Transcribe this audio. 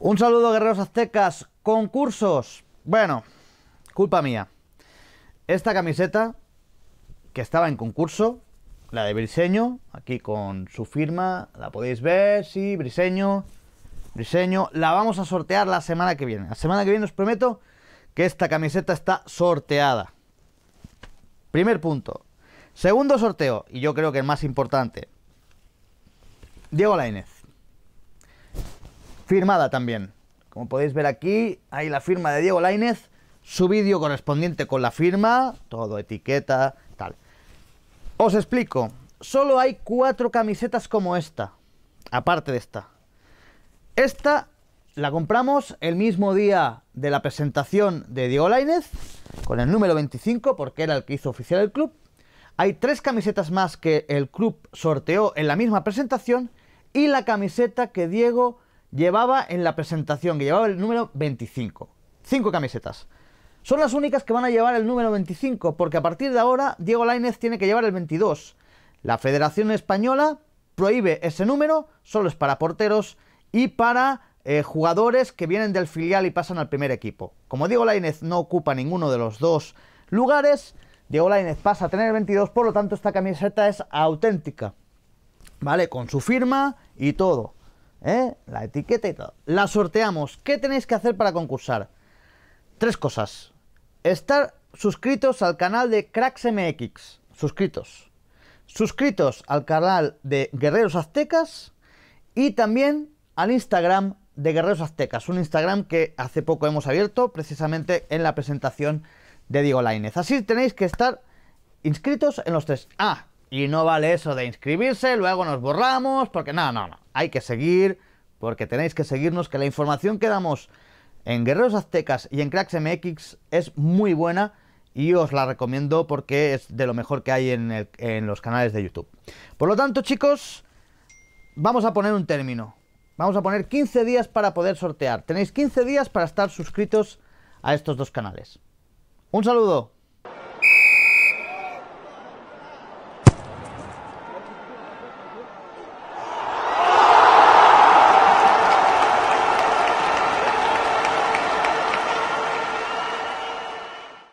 Un saludo, guerreros aztecas. Concursos. Bueno, culpa mía. Esta camiseta, que estaba en concurso, la de Briseño, aquí con su firma, la podéis ver, sí, Briseño, Briseño, la vamos a sortear la semana que viene. La semana que viene os prometo que esta camiseta está sorteada. Primer punto. Segundo sorteo, y yo creo que el más importante. Diego Lainez firmada también. Como podéis ver aquí, hay la firma de Diego Lainez, su vídeo correspondiente con la firma, todo etiqueta, tal. Os explico, solo hay cuatro camisetas como esta, aparte de esta. Esta la compramos el mismo día de la presentación de Diego Lainez, con el número 25, porque era el que hizo oficial el club. Hay tres camisetas más que el club sorteó en la misma presentación y la camiseta que Diego llevaba en la presentación, que llevaba el número 25. Cinco camisetas. Son las únicas que van a llevar el número 25, porque a partir de ahora Diego Lainez tiene que llevar el 22. La Federación Española prohíbe ese número, solo es para porteros y para eh, jugadores que vienen del filial y pasan al primer equipo. Como Diego Lainez no ocupa ninguno de los dos lugares, Diego Lainez pasa a tener el 22, por lo tanto esta camiseta es auténtica. ¿Vale? Con su firma y todo. ¿Eh? La etiqueta y todo. La sorteamos. ¿Qué tenéis que hacer para concursar? Tres cosas. Estar suscritos al canal de MX Suscritos. Suscritos al canal de Guerreros Aztecas y también al Instagram de Guerreros Aztecas, un Instagram que hace poco hemos abierto precisamente en la presentación de Diego Lainez. Así tenéis que estar inscritos en los tres. Ah, y no vale eso de inscribirse, luego nos borramos, porque no, no, no. Hay que seguir, porque tenéis que seguirnos, que la información que damos en Guerreros Aztecas y en Cracks MX es muy buena y os la recomiendo porque es de lo mejor que hay en, en los canales de YouTube. Por lo tanto, chicos, vamos a poner un término. Vamos a poner 15 días para poder sortear. Tenéis 15 días para estar suscritos a estos dos canales. Un saludo.